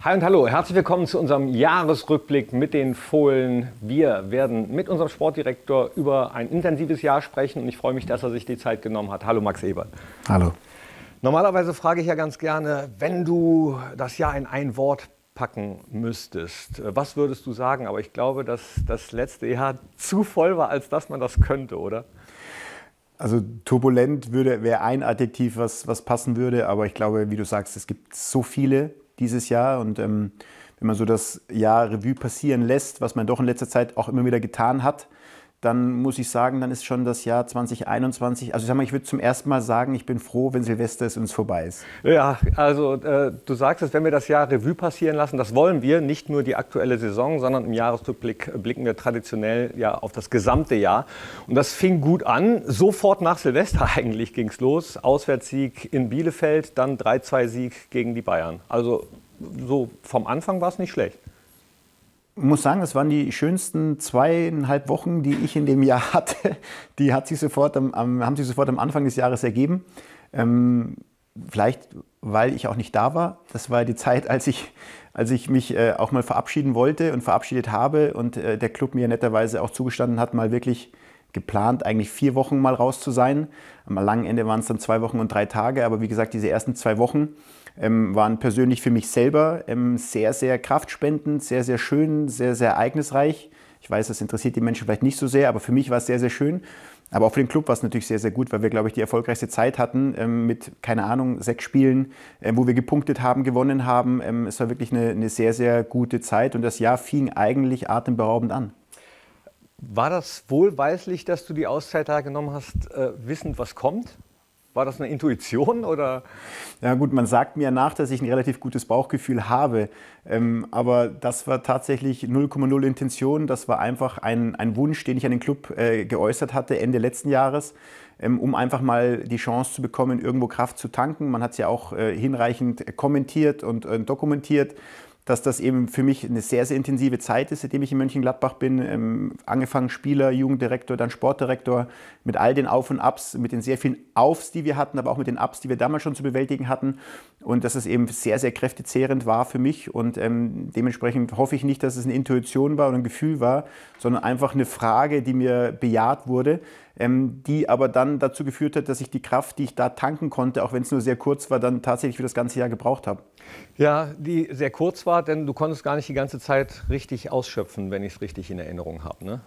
Hi und hallo, herzlich willkommen zu unserem Jahresrückblick mit den Fohlen. Wir werden mit unserem Sportdirektor über ein intensives Jahr sprechen und ich freue mich, dass er sich die Zeit genommen hat. Hallo Max Ebert. Hallo. Normalerweise frage ich ja ganz gerne, wenn du das Jahr in ein Wort packen müsstest, was würdest du sagen? Aber ich glaube, dass das letzte Jahr zu voll war, als dass man das könnte, oder? Also turbulent wäre ein Adjektiv, was, was passen würde, aber ich glaube, wie du sagst, es gibt so viele dieses Jahr. Und ähm, wenn man so das Jahr Revue passieren lässt, was man doch in letzter Zeit auch immer wieder getan hat, dann muss ich sagen, dann ist schon das Jahr 2021. Also ich ich würde zum ersten Mal sagen, ich bin froh, wenn Silvester es uns vorbei ist. Ja, also äh, du sagst es, wenn wir das Jahr Revue passieren lassen, das wollen wir, nicht nur die aktuelle Saison, sondern im Jahresrückblick äh, blicken wir traditionell ja auf das gesamte Jahr. Und das fing gut an. Sofort nach Silvester eigentlich ging es los. Auswärtssieg in Bielefeld, dann 3-2-Sieg gegen die Bayern. Also so vom Anfang war es nicht schlecht muss sagen, das waren die schönsten zweieinhalb Wochen, die ich in dem Jahr hatte. Die hat sich sofort am, am haben sich sofort am Anfang des Jahres ergeben. Ähm, vielleicht, weil ich auch nicht da war. Das war die Zeit, als ich, als ich mich äh, auch mal verabschieden wollte und verabschiedet habe und äh, der Club mir netterweise auch zugestanden hat, mal wirklich geplant, eigentlich vier Wochen mal raus zu sein. Am langen Ende waren es dann zwei Wochen und drei Tage, aber wie gesagt, diese ersten zwei Wochen ähm, waren persönlich für mich selber ähm, sehr, sehr kraftspendend, sehr, sehr schön, sehr, sehr ereignisreich. Ich weiß, das interessiert die Menschen vielleicht nicht so sehr, aber für mich war es sehr, sehr schön. Aber auch für den Club war es natürlich sehr, sehr gut, weil wir, glaube ich, die erfolgreichste Zeit hatten ähm, mit, keine Ahnung, sechs Spielen, äh, wo wir gepunktet haben, gewonnen haben. Ähm, es war wirklich eine, eine, sehr, sehr gute Zeit und das Jahr fing eigentlich atemberaubend an. War das wohlweislich, dass du die Auszeit da genommen hast, äh, wissend, was kommt? War das eine Intuition oder? Ja gut, man sagt mir nach, dass ich ein relativ gutes Bauchgefühl habe. Ähm, aber das war tatsächlich 0,0 Intention. Das war einfach ein, ein, Wunsch, den ich an den Club äh, geäußert hatte Ende letzten Jahres, ähm, um einfach mal die Chance zu bekommen, irgendwo Kraft zu tanken. Man hat es ja auch äh, hinreichend kommentiert und äh, dokumentiert dass das eben für mich eine sehr, sehr intensive Zeit ist, seitdem ich in Mönchengladbach bin. Ähm, angefangen Spieler, Jugenddirektor, dann Sportdirektor, mit all den Auf und Abs, mit den sehr vielen Aufs, die wir hatten, aber auch mit den Abs, die wir damals schon zu bewältigen hatten und dass es eben sehr, sehr kräftezehrend war für mich. Und ähm, dementsprechend hoffe ich nicht, dass es eine Intuition war oder ein Gefühl war, sondern einfach eine Frage, die mir bejaht wurde, ähm, die aber dann dazu geführt hat, dass ich die Kraft, die ich da tanken konnte, auch wenn es nur sehr kurz war, dann tatsächlich für das ganze Jahr gebraucht habe. Ja, die sehr kurz war, denn du konntest gar nicht die ganze Zeit richtig ausschöpfen, wenn ich es richtig in Erinnerung habe. Ne?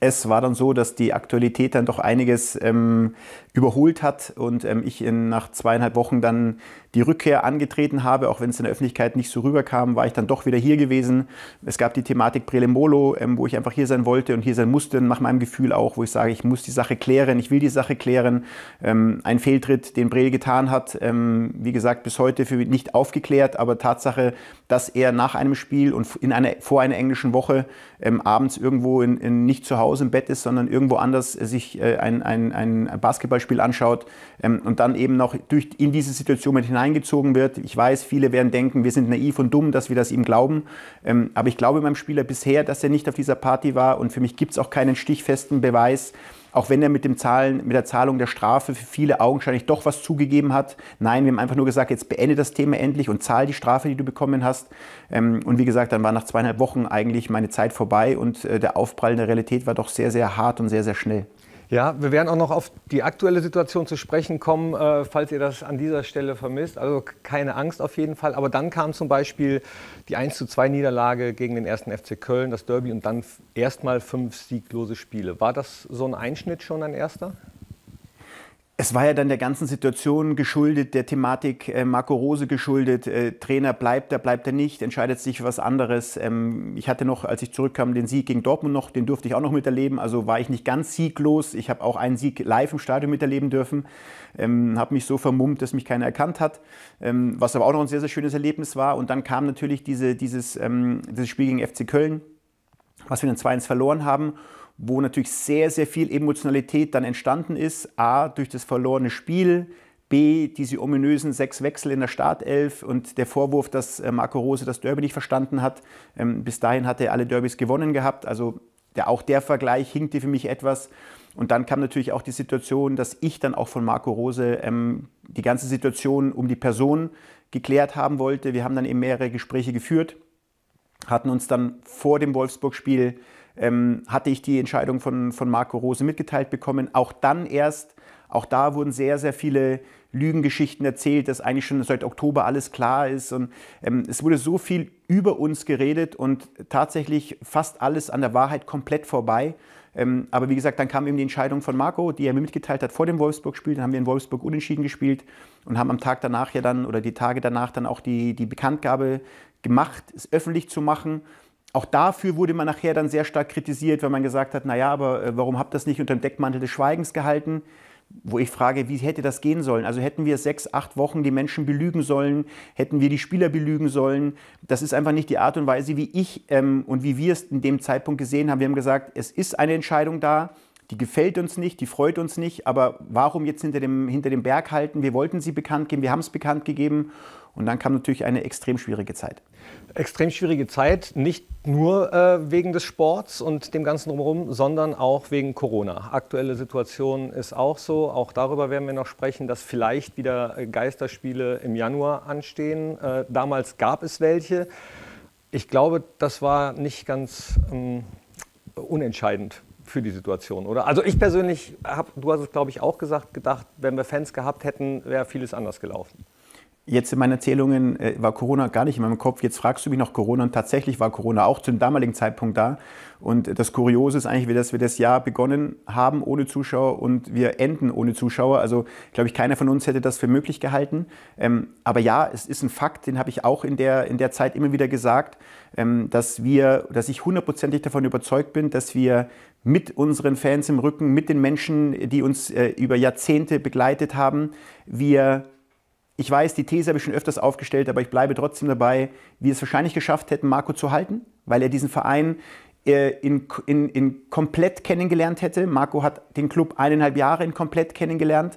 es war dann so, dass die Aktualität dann doch einiges ähm, überholt hat und ähm, ich in, nach zweieinhalb Wochen dann die Rückkehr angetreten habe, auch wenn es in der Öffentlichkeit nicht so rüberkam, war ich dann doch wieder hier gewesen. Es gab die Thematik Prelemolo, ähm, wo ich einfach hier sein wollte und hier sein musste, nach meinem Gefühl auch, wo ich sage, ich muss die Sache klären, ich will die Sache klären. Ähm, ein Fehltritt, den Brel getan hat, ähm, wie gesagt, bis heute für mich nicht aufgeklärt, aber Tatsache, dass er nach einem Spiel und in einer, vor einer englischen Woche ähm, abends irgendwo in, in, nicht zu Hause im Bett ist, sondern irgendwo anders sich äh, ein, ein, ein Basketballspiel anschaut ähm, und dann eben noch durch, in diese Situation mit hinein hineingezogen wird. Ich weiß, viele werden denken, wir sind naiv und dumm, dass wir das ihm glauben. Ähm, aber ich glaube meinem Spieler bisher, dass er nicht auf dieser Party war und für mich gibt es auch keinen stichfesten Beweis, auch wenn er mit, dem Zahlen, mit der Zahlung der Strafe für viele augenscheinlich doch was zugegeben hat. Nein, wir haben einfach nur gesagt, jetzt beende das Thema endlich und zahl die Strafe, die du bekommen hast. Ähm, und wie gesagt, dann war nach zweieinhalb Wochen eigentlich meine Zeit vorbei und äh, der Aufprall in der Realität war doch sehr, sehr hart und sehr, sehr schnell. Ja, wir werden auch noch auf die aktuelle Situation zu sprechen kommen, äh, falls ihr das an dieser Stelle vermisst. Also keine Angst auf jeden Fall. Aber dann kam zum Beispiel die 12 Niederlage gegen den ersten FC Köln, das Derby und dann erstmal fünf sieglose Spiele. War das so ein Einschnitt schon ein erster? Es war ja dann der ganzen Situation geschuldet, der Thematik äh, Marco Rose geschuldet. Äh, Trainer bleibt er, bleibt er nicht, entscheidet sich für was anderes. Ähm, ich hatte noch, als ich zurückkam, den Sieg gegen Dortmund noch, den durfte ich auch noch miterleben. Also war ich nicht ganz sieglos. Ich habe auch einen Sieg live im Stadion miterleben dürfen. Ähm, habe mich so vermummt, dass mich keiner erkannt hat, ähm, was aber auch noch ein sehr, sehr schönes Erlebnis war. Und dann kam natürlich diese, dieses, ähm, dieses Spiel gegen FC Köln, was wir dann 2-1 verloren haben wo natürlich sehr, sehr viel Emotionalität dann entstanden ist. A, durch das verlorene Spiel, B, diese ominösen sechs Wechsel in der Startelf und der Vorwurf, dass äh, Marco Rose das Derby nicht verstanden hat. Ähm, bis dahin hatte er alle Derbys gewonnen gehabt. Also der, auch der Vergleich hinkte für mich etwas. Und dann kam natürlich auch die Situation, dass ich dann auch von Marco Rose ähm, die ganze Situation um die Person geklärt haben wollte. Wir haben dann eben mehrere Gespräche geführt, hatten uns dann vor dem Wolfsburg-Spiel ähm, hatte ich die Entscheidung von, von Marco Rose mitgeteilt bekommen. Auch dann erst, auch da wurden sehr, sehr viele Lügengeschichten erzählt, dass eigentlich schon seit Oktober alles klar ist. Und ähm, es wurde so viel über uns geredet und tatsächlich fast alles an der Wahrheit komplett vorbei. Ähm, aber wie gesagt, dann kam eben die Entscheidung von Marco, die er mir mitgeteilt hat vor dem Wolfsburg-Spiel. Dann haben wir in Wolfsburg unentschieden gespielt und haben am Tag danach ja dann oder die Tage danach dann auch die, die Bekanntgabe gemacht, es öffentlich zu machen. Auch dafür wurde man nachher dann sehr stark kritisiert, weil man gesagt hat, naja, aber äh, warum habt ihr das nicht unter dem Deckmantel des Schweigens gehalten? Wo ich frage, wie hätte das gehen sollen? Also hätten wir sechs, acht Wochen die Menschen belügen sollen, hätten wir die Spieler belügen sollen. Das ist einfach nicht die Art und Weise, wie ich ähm, und wie wir es in dem Zeitpunkt gesehen haben. Wir haben gesagt, es ist eine Entscheidung da, die gefällt uns nicht, die freut uns nicht, aber warum jetzt hinter dem, hinter dem Berg halten? Wir wollten sie bekannt geben, wir haben es bekannt gegeben und dann kam natürlich eine extrem schwierige Zeit extrem schwierige Zeit, nicht nur äh, wegen des Sports und dem Ganzen drumherum, sondern auch wegen Corona. Aktuelle Situation ist auch so, auch darüber werden wir noch sprechen, dass vielleicht wieder äh, Geisterspiele im Januar anstehen. Äh, damals gab es welche. Ich glaube, das war nicht ganz ähm, unentscheidend für die Situation, oder? Also ich persönlich habe, du hast es glaube ich auch gesagt, gedacht, wenn wir Fans gehabt hätten, wäre vieles anders gelaufen. Jetzt in meinen Erzählungen äh, war Corona gar nicht in meinem Kopf. Jetzt fragst du mich nach Corona und tatsächlich war Corona auch zum damaligen Zeitpunkt da. Und das Kuriose ist eigentlich, dass wir das Jahr begonnen haben ohne Zuschauer und wir enden ohne Zuschauer. Also glaube ich, keiner von uns hätte das für möglich gehalten. Ähm, aber ja, es ist ein Fakt, den habe ich auch in der, in der Zeit immer wieder gesagt, ähm, dass wir, dass ich hundertprozentig davon überzeugt bin, dass wir mit unseren Fans im Rücken, mit den Menschen, die uns äh, über Jahrzehnte begleitet haben, wir ich weiß, die These habe ich schon öfters aufgestellt, aber ich bleibe trotzdem dabei, wie es wahrscheinlich geschafft hätten, Marco zu halten, weil er diesen Verein äh, in, in, in komplett kennengelernt hätte. Marco hat den Club eineinhalb Jahre in komplett kennengelernt.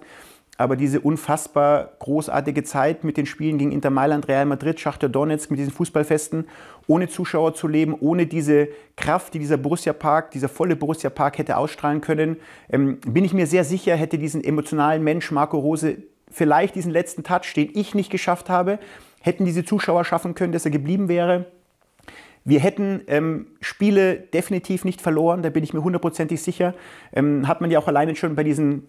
Aber diese unfassbar großartige Zeit mit den Spielen gegen Inter Mailand, Real Madrid, Schachter Donetsk, mit diesen Fußballfesten, ohne Zuschauer zu leben, ohne diese Kraft, die dieser Borussia Park, dieser volle Borussia Park hätte ausstrahlen können, ähm, bin ich mir sehr sicher, hätte diesen emotionalen Mensch Marco Rose vielleicht diesen letzten Touch, den ich nicht geschafft habe, hätten diese Zuschauer schaffen können, dass er geblieben wäre. Wir hätten ähm, Spiele definitiv nicht verloren, da bin ich mir hundertprozentig sicher. Ähm, hat man ja auch alleine schon bei diesen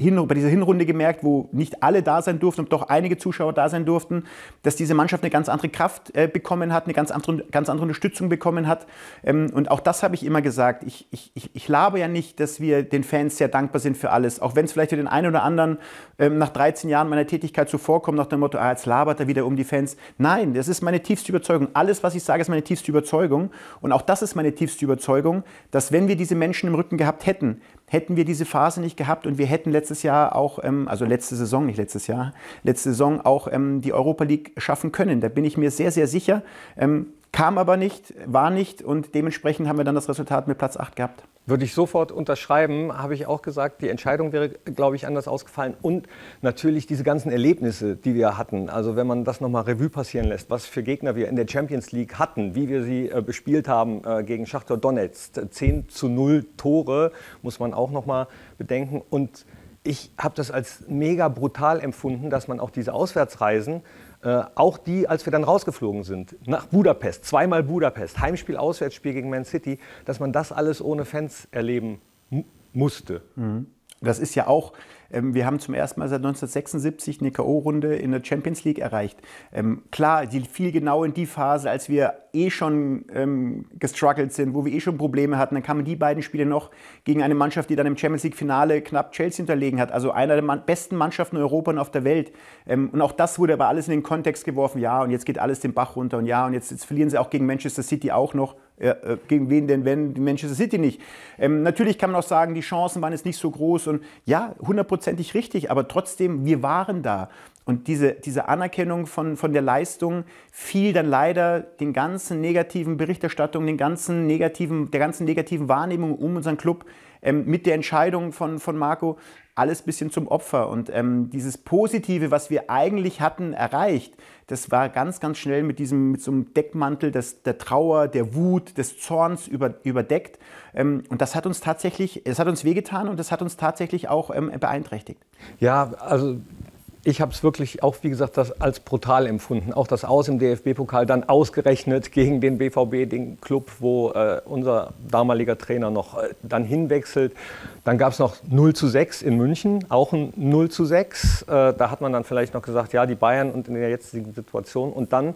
hin, bei dieser Hinrunde gemerkt, wo nicht alle da sein durften und doch einige Zuschauer da sein durften, dass diese Mannschaft eine ganz andere Kraft äh, bekommen hat, eine ganz andere, ganz andere Unterstützung bekommen hat. Ähm, und auch das habe ich immer gesagt. Ich, ich, ich, ich labe ja nicht, dass wir den Fans sehr dankbar sind für alles. Auch wenn es vielleicht für den einen oder anderen ähm, nach 13 Jahren meiner Tätigkeit so vorkommt, nach dem Motto, ah, jetzt labert er wieder um die Fans. Nein, das ist meine tiefste Überzeugung. Alles, was ich sage, ist meine tiefste Überzeugung. Und auch das ist meine tiefste Überzeugung, dass wenn wir diese Menschen im Rücken gehabt hätten, hätten wir diese Phase nicht gehabt und wir hätten letztendlich letztes Jahr auch, ähm, also letzte Saison, nicht letztes Jahr, letzte Saison auch ähm, die Europa League schaffen können. Da bin ich mir sehr, sehr sicher. Ähm, kam aber nicht, war nicht und dementsprechend haben wir dann das Resultat mit Platz 8 gehabt. Würde ich sofort unterschreiben, habe ich auch gesagt, die Entscheidung wäre, glaube ich, anders ausgefallen. Und natürlich diese ganzen Erlebnisse, die wir hatten. Also wenn man das nochmal Revue passieren lässt, was für Gegner wir in der Champions League hatten, wie wir sie äh, bespielt haben äh, gegen Schachtor Donetsk. 10 zu 0 Tore, muss man auch nochmal bedenken. Und ich habe das als mega brutal empfunden, dass man auch diese Auswärtsreisen, äh, auch die, als wir dann rausgeflogen sind, nach Budapest, zweimal Budapest, Heimspiel, Auswärtsspiel gegen Man City, dass man das alles ohne Fans erleben musste. Mhm. Das ist ja auch, ähm, wir haben zum ersten Mal seit 1976 eine K.O.-Runde in der Champions League erreicht. Ähm, klar, die fiel genau in die Phase, als wir eh schon ähm, gestruggelt sind, wo wir eh schon Probleme hatten. Dann kamen die beiden Spiele noch gegen eine Mannschaft, die dann im Champions League-Finale knapp Chelsea hinterlegen hat. Also einer der man besten Mannschaften Europas und auf der Welt. Ähm, und auch das wurde aber alles in den Kontext geworfen. Ja, und jetzt geht alles den Bach runter. Und ja, und jetzt, jetzt verlieren sie auch gegen Manchester City auch noch. Ja, äh, gegen wen denn, wenn Manchester City nicht? Ähm, natürlich kann man auch sagen, die Chancen waren jetzt nicht so groß. Und ja, 100 hundertprozentig richtig, aber trotzdem, wir waren da. Und diese, diese Anerkennung von, von der Leistung fiel dann leider den ganzen negativen Berichterstattungen, den ganzen negativen, der ganzen negativen Wahrnehmung um unseren Club ähm, mit der Entscheidung von, von Marco alles ein bisschen zum Opfer. Und ähm, dieses Positive, was wir eigentlich hatten, erreicht, das war ganz, ganz schnell mit diesem mit so einem Deckmantel des, der Trauer, der Wut, des Zorns über, überdeckt. Ähm, und das hat uns tatsächlich, es hat uns wehgetan und das hat uns tatsächlich auch ähm, beeinträchtigt. Ja, also ich habe es wirklich auch, wie gesagt, das als brutal empfunden. Auch das Aus im DFB-Pokal, dann ausgerechnet gegen den BVB, den Club, wo äh, unser damaliger Trainer noch äh, dann hinwechselt. Dann gab es noch 0 zu 6 in München, auch ein 0 zu 6. Äh, da hat man dann vielleicht noch gesagt, ja, die Bayern und in der jetzigen Situation. Und dann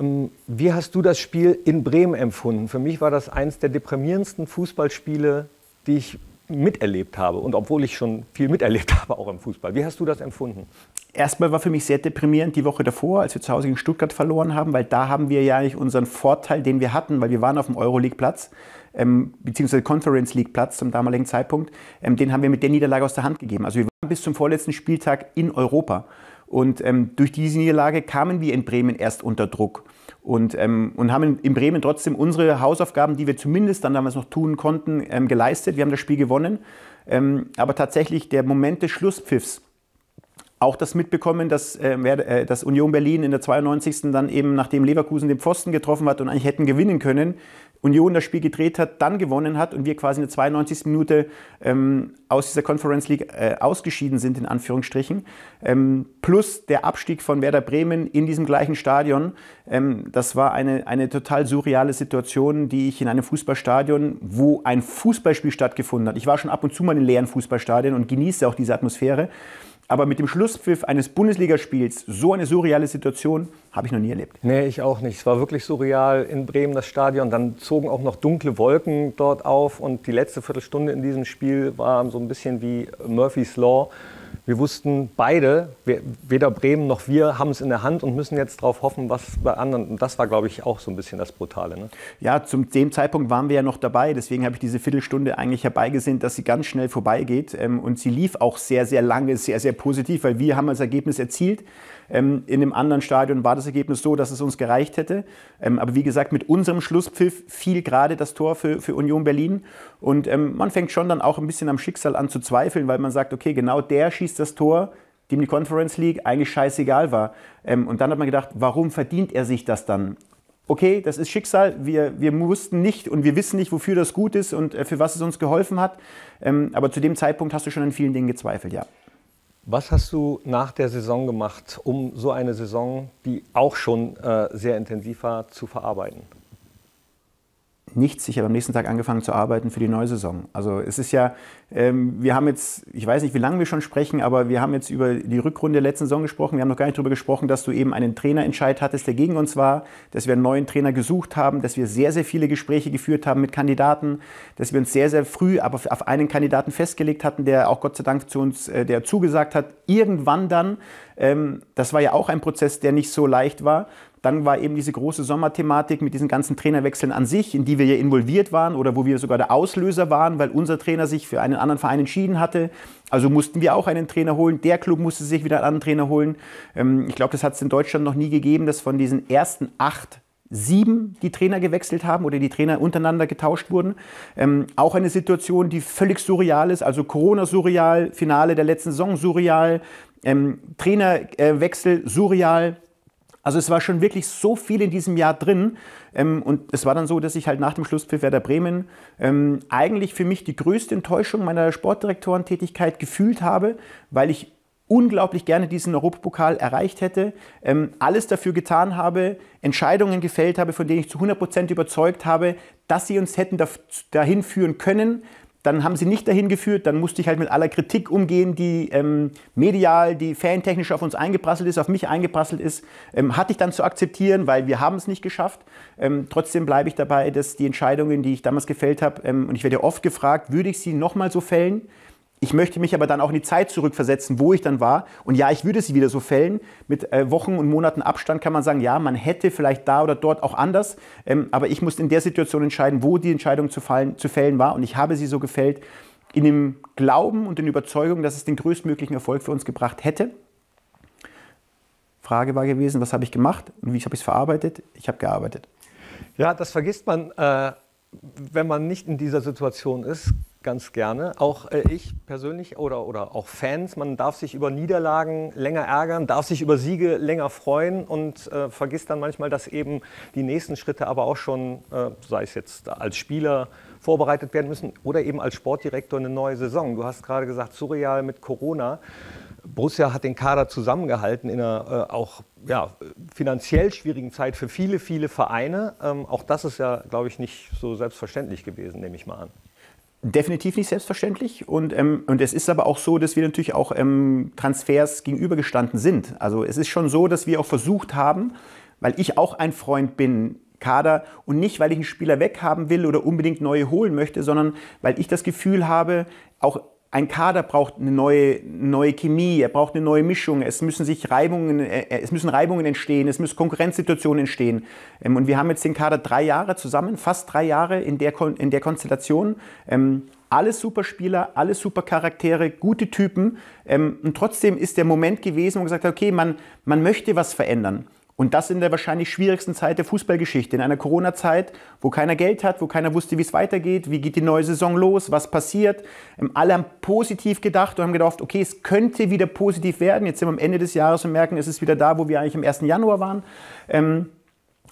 ähm, wie hast du das Spiel in Bremen empfunden? Für mich war das eines der deprimierendsten Fußballspiele, die ich miterlebt habe und obwohl ich schon viel miterlebt habe, auch im Fußball. Wie hast du das empfunden? Erstmal war für mich sehr deprimierend die Woche davor, als wir zu Hause gegen Stuttgart verloren haben, weil da haben wir ja eigentlich unseren Vorteil, den wir hatten, weil wir waren auf dem Euroleague-Platz, ähm, beziehungsweise Conference League-Platz zum damaligen Zeitpunkt, ähm, den haben wir mit der Niederlage aus der Hand gegeben. Also wir waren bis zum vorletzten Spieltag in Europa. Und ähm, durch diese Niederlage kamen wir in Bremen erst unter Druck und, ähm, und haben in, Bremen trotzdem unsere Hausaufgaben, die wir zumindest dann damals noch tun konnten, ähm, geleistet. Wir haben das Spiel gewonnen. Ähm, aber tatsächlich der Moment des Schlusspfiffs, auch das mitbekommen, dass, äh, äh dass Union Berlin in der 92. dann eben, nachdem Leverkusen den Pfosten getroffen hat und eigentlich hätten gewinnen können, Union das Spiel gedreht hat, dann gewonnen hat und wir quasi in der 92. Minute ähm, aus dieser Conference League äh, ausgeschieden sind, in Anführungsstrichen, ähm, plus der Abstieg von Werder Bremen in diesem gleichen Stadion, ähm, das war eine, eine total surreale Situation, die ich in einem Fußballstadion, wo ein Fußballspiel stattgefunden hat, ich war schon ab und zu mal in leeren Fußballstadien und genieße auch diese Atmosphäre, aber mit dem Schlusspfiff eines Bundesligaspiels so eine surreale Situation habe ich noch nie erlebt. Nee, ich auch nicht. Es war wirklich surreal in Bremen das Stadion. Dann zogen auch noch dunkle Wolken dort auf und die letzte Viertelstunde in diesem Spiel war so ein bisschen wie Murphy's Law. Wir wussten beide, weder Bremen noch wir haben es in der Hand und müssen jetzt darauf hoffen, was bei anderen. Und das war, glaube ich, auch so ein bisschen das Brutale. Ne? Ja, zu dem Zeitpunkt waren wir ja noch dabei. Deswegen habe ich diese Viertelstunde eigentlich herbeigesehen, dass sie ganz schnell vorbeigeht. Ähm, und sie lief auch sehr, sehr lange, sehr, sehr positiv, weil wir haben das Ergebnis erzielt. Ähm, in einem anderen Stadion war das Ergebnis so, dass es uns gereicht hätte. Ähm, aber wie gesagt, mit unserem Schlusspfiff fiel gerade das Tor für, für Union Berlin. Und ähm, man fängt schon dann auch ein bisschen am Schicksal an zu zweifeln, weil man sagt, okay, genau der schießt das Tor, dem die Conference League eigentlich scheißegal war. Ähm, und dann hat man gedacht, warum verdient er sich das dann? okay, das ist Schicksal, wir, wir mussten nicht und wir wissen nicht, wofür das gut ist und äh, für was es uns geholfen hat. Ähm, aber zu dem Zeitpunkt hast du schon an vielen Dingen gezweifelt, ja. Was hast du nach der Saison gemacht, um so eine Saison, die auch schon äh, sehr intensiv war, zu verarbeiten? nichts. Ich habe am nächsten Tag angefangen zu arbeiten für die neue Saison. Also es ist ja, ähm, wir haben jetzt, ich weiß nicht, wie lange wir schon sprechen, aber wir haben jetzt über die Rückrunde der letzten Saison gesprochen. Wir haben noch gar nicht darüber gesprochen, dass du eben einen Trainerentscheid hattest, der gegen uns war, dass wir einen neuen Trainer gesucht haben, dass wir sehr, sehr viele Gespräche geführt haben mit Kandidaten, dass wir uns sehr, sehr früh aber auf einen Kandidaten festgelegt hatten, der auch Gott sei Dank zu uns, äh, der zugesagt hat, irgendwann dann. Ähm, das war ja auch ein Prozess, der nicht so leicht war. Dann war eben diese große Sommerthematik mit diesen ganzen Trainerwechseln an sich, in die wir ja involviert waren oder wo wir sogar der Auslöser waren, weil unser Trainer sich für einen anderen Verein entschieden hatte. Also mussten wir auch einen Trainer holen. Der Club musste sich wieder einen anderen Trainer holen. Ähm, ich glaube, das hat es in Deutschland noch nie gegeben, dass von diesen ersten acht sieben die Trainer gewechselt haben oder die Trainer untereinander getauscht wurden. Ähm, auch eine Situation, die völlig surreal ist, also Corona surreal, Finale der letzten Saison surreal, ähm, Trainerwechsel surreal, also es war schon wirklich so viel in diesem Jahr drin. Ähm, und es war dann so, dass ich halt nach dem Schluss für Werder Bremen ähm, eigentlich für mich die größte Enttäuschung meiner Sportdirektorentätigkeit gefühlt habe, weil ich unglaublich gerne diesen Europapokal erreicht hätte, ähm, alles dafür getan habe, Entscheidungen gefällt habe, von denen ich zu 100% überzeugt habe, dass sie uns hätten dahin führen können, dann haben sie nicht dahin geführt, dann musste ich halt mit aller Kritik umgehen, die ähm, medial, die fantechnisch auf uns eingeprasselt ist, auf mich eingeprasselt ist, ähm, hatte ich dann zu akzeptieren, weil wir haben es nicht geschafft. Ähm, trotzdem bleibe ich dabei, dass die Entscheidungen, die ich damals gefällt habe, ähm, und ich werde oft gefragt, würde ich sie nochmal so fällen? Ich möchte mich aber dann auch in die Zeit zurückversetzen, wo ich dann war. Und ja, ich würde sie wieder so fällen. Mit äh, Wochen und Monaten Abstand kann man sagen, ja, man hätte vielleicht da oder dort auch anders. Ähm, aber ich musste in der Situation entscheiden, wo die Entscheidung zu, fallen, zu fällen war. Und ich habe sie so gefällt in dem Glauben und in der Überzeugung, dass es den größtmöglichen Erfolg für uns gebracht hätte. Frage war gewesen, was habe ich gemacht und wie habe ich es verarbeitet? Ich habe gearbeitet. Ja, das vergisst man, äh, wenn man nicht in dieser Situation ist, ganz gerne. Auch äh, ich persönlich oder, oder auch Fans. Man darf sich über Niederlagen länger ärgern, darf sich über Siege länger freuen und äh, vergisst dann manchmal, dass eben die nächsten Schritte aber auch schon, äh, sei es jetzt als Spieler, vorbereitet werden müssen oder eben als Sportdirektor eine neue Saison. Du hast gerade gesagt, surreal mit Corona. Borussia hat den Kader zusammengehalten in einer äh, auch ja, finanziell schwierigen Zeit für viele, viele Vereine. Ähm, auch das ist ja, glaube ich, nicht so selbstverständlich gewesen, nehme ich mal an definitiv nicht selbstverständlich. Und, ähm, und es ist aber auch so, dass wir natürlich auch ähm, Transfers gegenübergestanden sind. Also es ist schon so, dass wir auch versucht haben, weil ich auch ein Freund bin, Kader und nicht, weil ich einen Spieler weghaben will oder unbedingt neue holen möchte, sondern weil ich das Gefühl habe, auch ein Kader braucht eine neue, neue Chemie, er braucht eine neue Mischung, es müssen sich Reibungen, äh, es müssen Reibungen entstehen, es müssen Konkurrenzsituationen entstehen. Ähm, und wir haben jetzt den Kader drei Jahre zusammen, fast drei Jahre in der, in der Konstellation. Alles ähm, Superspieler, alle Supercharaktere, gute Typen. Ähm, und trotzdem ist der Moment gewesen, wo man gesagt hat, okay, man, man möchte was verändern. Und das in der wahrscheinlich schwierigsten Zeit der Fußballgeschichte, in einer Corona-Zeit, wo keiner Geld hat, wo keiner wusste, wie es weitergeht, wie geht die neue Saison los, was passiert. Ähm, alle haben positiv gedacht und haben gedacht, okay, es könnte wieder positiv werden. Jetzt sind wir am Ende des Jahres und merken, es ist wieder da, wo wir eigentlich am 1. Januar waren. Ähm,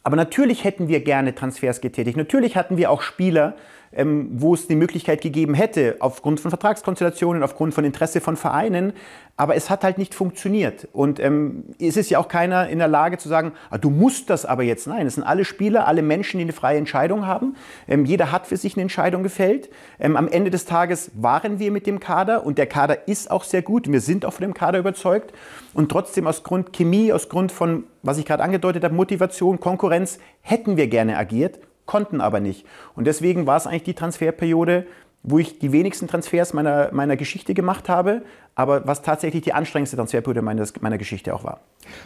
aber natürlich hätten wir gerne Transfers getätigt. Natürlich hatten wir auch Spieler, ähm, wo es die Möglichkeit gegeben hätte, aufgrund von Vertragskonstellationen, aufgrund von Interesse von Vereinen. Aber es hat halt nicht funktioniert. Und ähm, es ist ja auch keiner in der Lage zu sagen, ah, du musst das aber jetzt. Nein, es sind alle Spieler, alle Menschen, die eine freie Entscheidung haben. Ähm, jeder hat für sich eine Entscheidung gefällt. Ähm, am Ende des Tages waren wir mit dem Kader und der Kader ist auch sehr gut. Wir sind auch von dem Kader überzeugt. Und trotzdem aus Grund Chemie, aus Grund von, was ich gerade angedeutet habe, Motivation, Konkurrenz, hätten wir gerne agiert konnten aber nicht. Und deswegen war es eigentlich die Transferperiode wo ich die wenigsten Transfers meiner, meiner Geschichte gemacht habe, aber was tatsächlich die anstrengendste Transferperiode meines, meiner Geschichte auch war.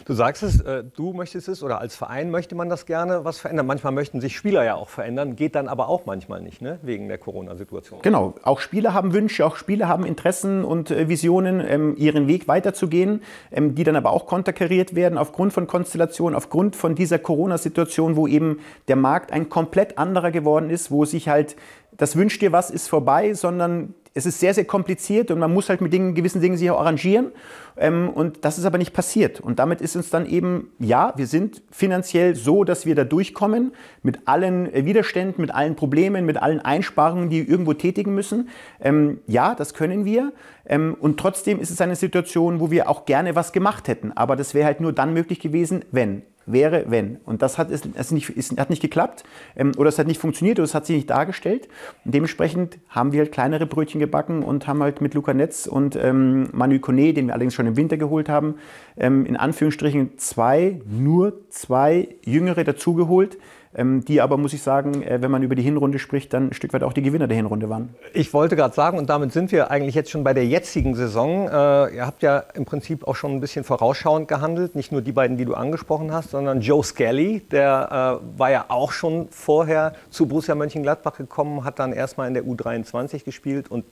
Du sagst es, äh, du möchtest es oder als Verein möchte man das gerne was verändern. Manchmal möchten sich Spieler ja auch verändern, geht dann aber auch manchmal nicht, ne? wegen der Corona-Situation. Genau, auch Spieler haben Wünsche, auch Spieler haben Interessen und äh, Visionen, ähm, ihren Weg weiterzugehen, ähm, die dann aber auch konterkariert werden aufgrund von Konstellationen, aufgrund von dieser Corona-Situation, wo eben der Markt ein komplett anderer geworden ist, wo sich halt das wünscht dir was ist vorbei, sondern es ist sehr, sehr kompliziert und man muss halt mit Dingen, gewissen Dingen sich auch arrangieren. Ähm, und das ist aber nicht passiert. Und damit ist uns dann eben, ja, wir sind finanziell so, dass wir da durchkommen mit allen äh, Widerständen, mit allen Problemen, mit allen Einsparungen, die wir irgendwo tätigen müssen. Ähm, ja, das können wir. Ähm, und trotzdem ist es eine Situation, wo wir auch gerne was gemacht hätten. Aber das wäre halt nur dann möglich gewesen, wenn wäre, wenn. Und das hat, ist, nicht, ist, hat nicht geklappt ähm, oder es hat nicht funktioniert oder es hat sich nicht dargestellt. Und dementsprechend haben wir halt kleinere Brötchen gebacken und haben halt mit Luca Netz und ähm, Manu Kone, den wir allerdings schon im Winter geholt haben, ähm, in Anführungsstrichen zwei, nur zwei Jüngere dazugeholt, ähm, die aber, muss ich sagen, äh, wenn man über die Hinrunde spricht, dann ein Stück weit auch die Gewinner der Hinrunde waren. Ich wollte gerade sagen, und damit sind wir eigentlich jetzt schon bei der jetzigen Saison. Äh, ihr habt ja im Prinzip auch schon ein bisschen vorausschauend gehandelt, nicht nur die beiden, die du angesprochen hast, sondern Joe Skelly, der äh, war ja auch schon vorher zu Borussia Mönchengladbach gekommen, hat dann erstmal in der U23 gespielt und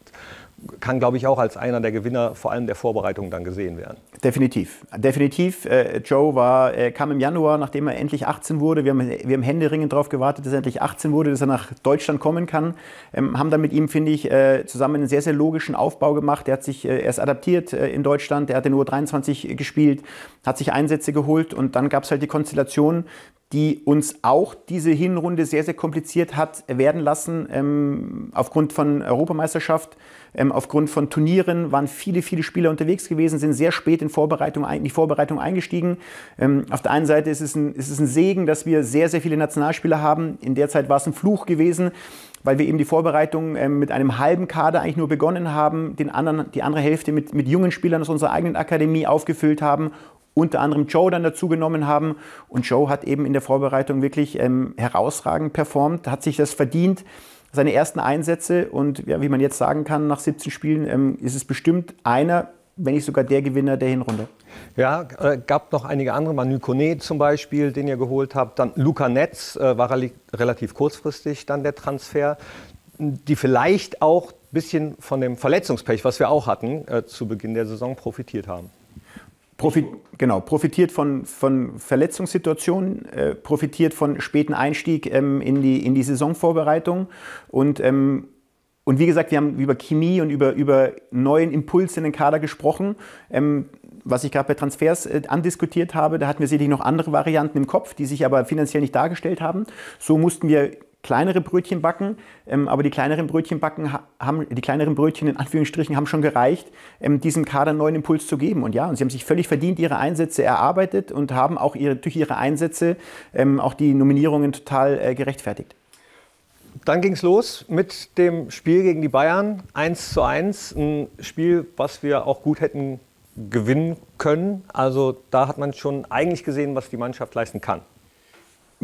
kann, glaube ich, auch als einer der Gewinner vor allem der Vorbereitung dann gesehen werden. Definitiv. Definitiv. Äh, Joe war, kam im Januar, nachdem er endlich 18 wurde. Wir haben, wir haben händeringend darauf gewartet, dass er endlich 18 wurde, dass er nach Deutschland kommen kann. Ähm, haben dann mit ihm, finde ich, äh, zusammen einen sehr, sehr logischen Aufbau gemacht. Er hat sich äh, erst adaptiert in Deutschland. Er hatte nur 23 gespielt, hat sich Einsätze geholt und dann gab es halt die Konstellation, die uns auch diese Hinrunde sehr, sehr kompliziert hat werden lassen ähm, aufgrund von Europameisterschaft. Ähm, aufgrund von Turnieren waren viele, viele Spieler unterwegs gewesen, sind sehr spät in, Vorbereitung, in die Vorbereitung eingestiegen. Ähm, auf der einen Seite ist es, ein, ist es ein Segen, dass wir sehr, sehr viele Nationalspieler haben. In der Zeit war es ein Fluch gewesen weil wir eben die Vorbereitung ähm, mit einem halben Kader eigentlich nur begonnen haben, den anderen, die andere Hälfte mit, mit jungen Spielern aus unserer eigenen Akademie aufgefüllt haben, unter anderem Joe dann dazugenommen haben. Und Joe hat eben in der Vorbereitung wirklich ähm, herausragend performt, hat sich das verdient, seine ersten Einsätze und ja, wie man jetzt sagen kann, nach 17 Spielen ähm, ist es bestimmt einer, wenn nicht sogar der Gewinner der Hinrunde. Ja, äh, gab noch einige andere, Manu Kone zum Beispiel, den ihr geholt habt. Dann Luca Netz äh, war relativ kurzfristig dann der Transfer, die vielleicht auch ein bisschen von dem Verletzungspech, was wir auch hatten, äh, zu Beginn der Saison profitiert haben. Profit, genau, profitiert von, von Verletzungssituationen, äh, profitiert von späten Einstieg ähm, in, die, in die Saisonvorbereitung und ähm, und wie gesagt, wir haben über Chemie und über, über neuen Impuls in den Kader gesprochen. Ähm, was ich gerade bei Transfers äh, andiskutiert habe, da hatten wir sicherlich noch andere Varianten im Kopf, die sich aber finanziell nicht dargestellt haben. So mussten wir kleinere Brötchen backen, ähm, aber die kleineren Brötchen backen haben, die kleineren Brötchen in Anführungsstrichen haben schon gereicht, ähm, diesem Kader neuen Impuls zu geben. Und ja, und sie haben sich völlig verdient ihre Einsätze erarbeitet und haben auch ihre, durch ihre Einsätze ähm, auch die Nominierungen total äh, gerechtfertigt. Dann ging es los mit dem Spiel gegen die Bayern, 1 zu 1. Ein Spiel, was wir auch gut hätten gewinnen können. Also da hat man schon eigentlich gesehen, was die Mannschaft leisten kann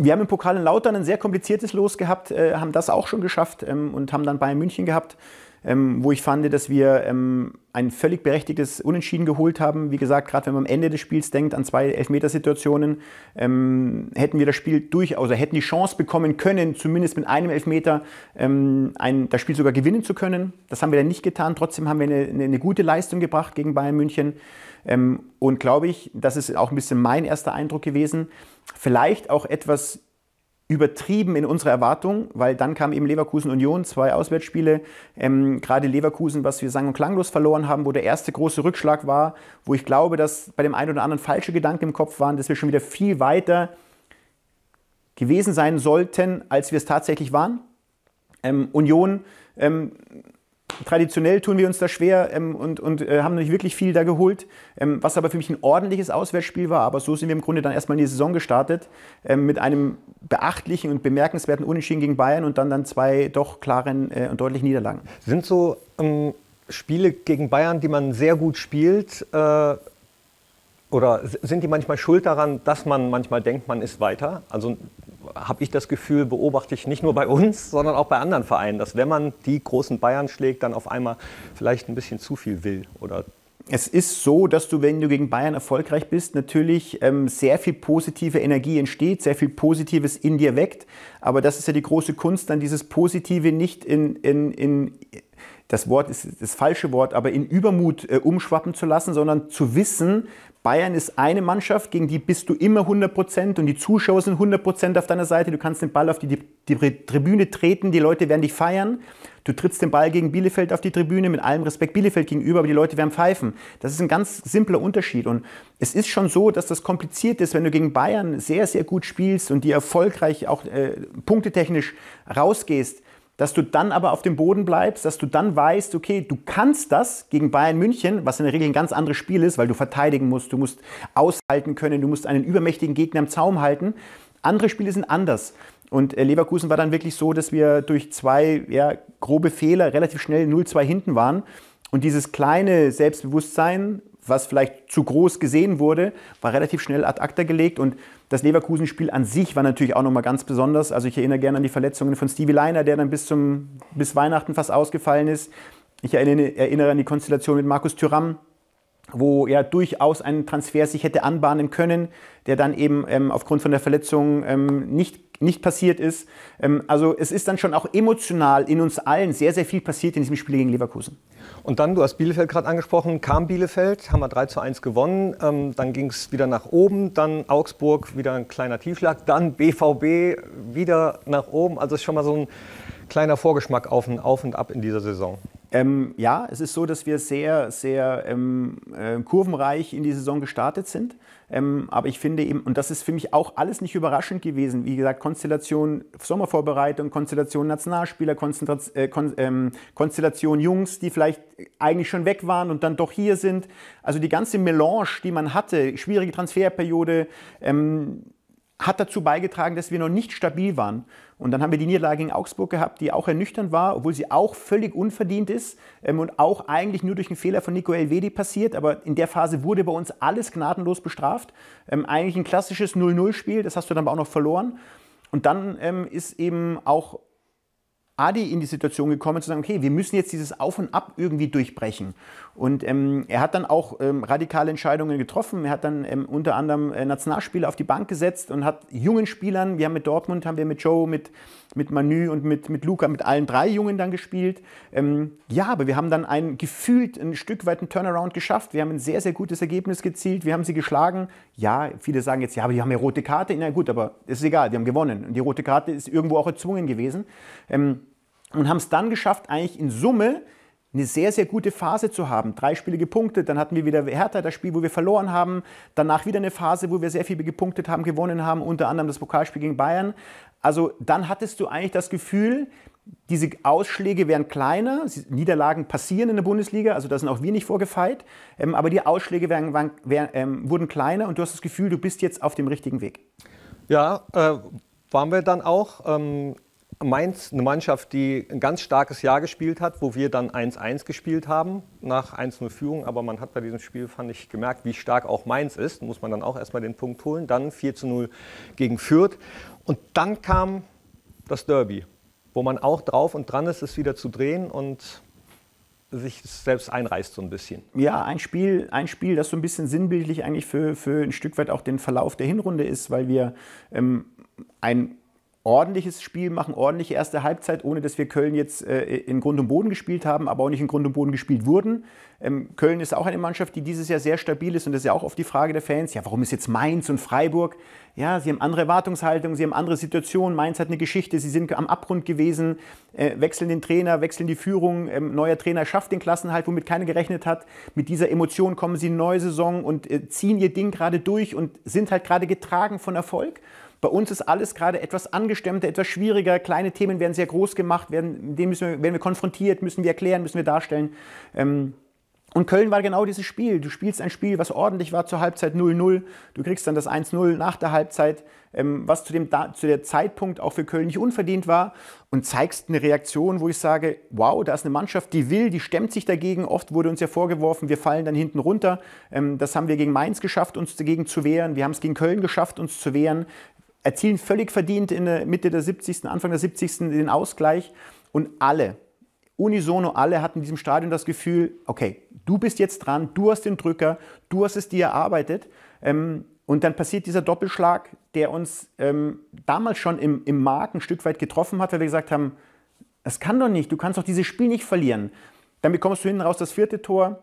wir haben im Pokal in Lautern ein sehr kompliziertes Los gehabt, äh, haben das auch schon geschafft ähm, und haben dann Bayern München gehabt, ähm, wo ich fand, dass wir ähm, ein völlig berechtigtes Unentschieden geholt haben. Wie gesagt, gerade wenn man am Ende des Spiels denkt an zwei Elfmetersituationen, ähm, hätten wir das Spiel durchaus, also hätten die Chance bekommen können, zumindest mit einem Elfmeter ähm, ein, das Spiel sogar gewinnen zu können. Das haben wir dann nicht getan. Trotzdem haben wir eine, eine, eine gute Leistung gebracht gegen Bayern München. Ähm, und glaube ich, das ist auch ein bisschen mein erster Eindruck gewesen, vielleicht auch etwas übertrieben in unserer Erwartung, weil dann kam eben Leverkusen Union, zwei Auswärtsspiele, ähm, gerade Leverkusen, was wir sang- und klanglos verloren haben, wo der erste große Rückschlag war, wo ich glaube, dass bei dem einen oder anderen falsche Gedanken im Kopf waren, dass wir schon wieder viel weiter gewesen sein sollten, als wir es tatsächlich waren. Ähm, Union ähm, traditionell tun wir uns da schwer ähm, und, und äh, haben nicht wirklich viel da geholt, ähm, was aber für mich ein ordentliches Auswärtsspiel war. Aber so sind wir im Grunde dann erstmal in die Saison gestartet ähm, mit einem beachtlichen und bemerkenswerten Unentschieden gegen Bayern und dann, dann zwei doch klaren äh, und deutlichen Niederlagen. Sind so ähm, Spiele gegen Bayern, die man sehr gut spielt, äh, oder sind die manchmal schuld daran, dass man manchmal denkt, man ist weiter? Also habe ich das Gefühl, beobachte ich nicht nur bei uns, sondern auch bei anderen Vereinen, dass wenn man die großen Bayern schlägt, dann auf einmal vielleicht ein bisschen zu viel will oder es ist so, dass du, wenn du gegen Bayern erfolgreich bist, natürlich ähm, sehr viel positive Energie entsteht, sehr viel Positives in dir weckt. Aber das ist ja die große Kunst, dann dieses Positive nicht in, in, in das Wort ist das falsche Wort, aber in Übermut äh, umschwappen zu lassen, sondern zu wissen, Bayern ist eine Mannschaft, gegen die bist du immer 100% und die Zuschauer sind 100% auf deiner Seite. Du kannst den Ball auf die, die, die, Tribüne treten, die Leute werden dich feiern. Du trittst den Ball gegen Bielefeld auf die Tribüne, mit allem Respekt Bielefeld gegenüber, aber die Leute werden pfeifen. Das ist ein ganz simpler Unterschied. Und es ist schon so, dass das kompliziert ist, wenn du gegen Bayern sehr, sehr gut spielst und die erfolgreich auch äh, punktetechnisch rausgehst dass du dann aber auf dem Boden bleibst, dass du dann weißt, okay, du kannst das gegen Bayern München, was in der Regel ein ganz anderes Spiel ist, weil du verteidigen musst, du musst aushalten können, du musst einen übermächtigen Gegner im Zaum halten. Andere Spiele sind anders. Und äh, Leverkusen war dann wirklich so, dass wir durch zwei ja, grobe Fehler relativ schnell 0-2 hinten waren. Und dieses kleine Selbstbewusstsein was vielleicht zu groß gesehen wurde, war relativ schnell ad acta gelegt und das Leverkusen-Spiel an sich war natürlich auch nochmal ganz besonders. Also ich erinnere gerne an die Verletzungen von Stevie Leiner, der dann bis, zum, bis Weihnachten fast ausgefallen ist. Ich erinnere, erinnere an die Konstellation mit Markus Thüram, wo er durchaus einen Transfer sich hätte anbahnen können, der dann eben ähm, aufgrund von der Verletzung ähm, nicht nicht passiert ist. Ähm, also es ist dann schon auch emotional in uns allen sehr, sehr viel passiert in diesem Spiel gegen Leverkusen. Und dann, du hast Bielefeld gerade angesprochen, kam Bielefeld, haben wir 3 zu 1 gewonnen, ähm, dann ging es wieder nach oben, dann Augsburg, wieder ein kleiner Tiefschlag, dann BVB, wieder nach oben. Also es ist schon mal so ein kleiner Vorgeschmack auf und, auf und ab in dieser Saison. Ähm, ja, es ist so, dass wir sehr, sehr ähm, äh, kurvenreich in die Saison gestartet sind. Ähm, aber ich finde eben, und das ist für mich auch alles nicht überraschend gewesen, wie gesagt, Konstellation Sommervorbereitung, Konstellation Nationalspieler, Konzentrat, äh, Kon ähm, Konstellation Jungs, die vielleicht eigentlich schon weg waren und dann doch hier sind. Also die ganze Melange, die man hatte, schwierige Transferperiode, ähm, hat dazu beigetragen, dass wir noch nicht stabil waren. Und dann haben wir die Niederlage gegen Augsburg gehabt, die auch ernüchternd war, obwohl sie auch völlig unverdient ist ähm, und auch eigentlich nur durch einen Fehler von Nico Elvedi passiert. Aber in der Phase wurde bei uns alles gnadenlos bestraft. Ähm, eigentlich ein klassisches 0-0-Spiel, das hast du dann aber auch noch verloren. Und dann ähm, ist eben auch Adi in die Situation gekommen, zu sagen, okay, wir müssen jetzt dieses Auf und Ab irgendwie durchbrechen. Und ähm, er hat dann auch ähm, radikale Entscheidungen getroffen. Er hat dann ähm, unter anderem äh, Nationalspieler auf die Bank gesetzt und hat jungen Spielern, wir haben mit Dortmund, haben wir mit Joe, mit, mit Manu und mit, mit Luca, mit allen drei Jungen dann gespielt. Ähm, ja, aber wir haben dann ein, gefühlt ein Stück weit einen Turnaround geschafft. Wir haben ein sehr, sehr gutes Ergebnis gezielt. Wir haben sie geschlagen. Ja, viele sagen jetzt, ja, aber die haben ja rote Karte. Na gut, aber ist egal, die haben gewonnen. Und die rote Karte ist irgendwo auch erzwungen gewesen. Ähm, und haben es dann geschafft, eigentlich in Summe eine sehr, sehr gute Phase zu haben. Drei Spiele gepunktet, dann hatten wir wieder Hertha, das Spiel, wo wir verloren haben. Danach wieder eine Phase, wo wir sehr viel gepunktet haben, gewonnen haben, unter anderem das Pokalspiel gegen Bayern. Also dann hattest du eigentlich das Gefühl, diese Ausschläge wären kleiner, Niederlagen passieren in der Bundesliga, also da sind auch wir nicht vorgefeit, ähm, aber die Ausschläge werden, werden, ähm, wurden kleiner und du hast das Gefühl, du bist jetzt auf dem richtigen Weg. Ja, äh, waren wir dann auch. Ähm Mainz, eine Mannschaft, die ein ganz starkes Jahr gespielt hat, wo wir dann 1-1 gespielt haben nach 1-0 Führung. Aber man hat bei diesem Spiel, fand ich, gemerkt, wie stark auch Mainz ist. Muss man dann auch erstmal den Punkt holen. Dann 4-0 gegen Fürth. Und dann kam das Derby, wo man auch drauf und dran ist, es wieder zu drehen und sich selbst einreißt so ein bisschen. Ja, ein Spiel, ein Spiel, das so ein bisschen sinnbildlich eigentlich für, für ein Stück weit auch den Verlauf der Hinrunde ist, weil wir ähm, ein ordentliches Spiel machen, ordentliche erste Halbzeit, ohne dass wir Köln jetzt äh, in Grund und Boden gespielt haben, aber auch nicht in Grund und Boden gespielt wurden. Ähm, Köln ist auch eine Mannschaft, die dieses Jahr sehr stabil ist und das ist ja auch oft die Frage der Fans, ja, warum ist jetzt Mainz und Freiburg? Ja, sie haben andere Erwartungshaltung, sie haben andere Situationen, Mainz hat eine Geschichte, sie sind am Abgrund gewesen, äh, wechseln den Trainer, wechseln die Führung, ähm, neuer Trainer schafft den Klassenhalt, womit keiner gerechnet hat. Mit dieser Emotion kommen sie in eine neue Saison und äh, ziehen ihr Ding gerade durch und sind halt gerade getragen von Erfolg. Bei uns ist alles gerade etwas angestemmter, etwas schwieriger. Kleine Themen werden sehr groß gemacht, werden, mit denen müssen wir, werden wir konfrontiert, müssen wir erklären, müssen wir darstellen. Ähm, und Köln war genau dieses Spiel. Du spielst ein Spiel, was ordentlich war zur Halbzeit 0-0. Du kriegst dann das 1-0 nach der Halbzeit, ähm, was zu dem zu der Zeitpunkt auch für Köln nicht unverdient war. Und zeigst eine Reaktion, wo ich sage, wow, da ist eine Mannschaft, die will, die stemmt sich dagegen. Oft wurde uns ja vorgeworfen, wir fallen dann hinten runter. Ähm, das haben wir gegen Mainz geschafft, uns dagegen zu wehren. Wir haben es gegen Köln geschafft, uns zu wehren erzielen völlig verdient in der Mitte der 70., Anfang der 70. den Ausgleich und alle, unisono alle hatten in diesem Stadion das Gefühl, okay, du bist jetzt dran, du hast den Drücker, du hast es dir erarbeitet. Ähm, und dann passiert dieser Doppelschlag, der uns ähm, damals schon im, im Markt ein Stück weit getroffen hat, weil wir gesagt haben, das kann doch nicht, du kannst doch dieses Spiel nicht verlieren. Dann bekommst du hinten raus das vierte Tor,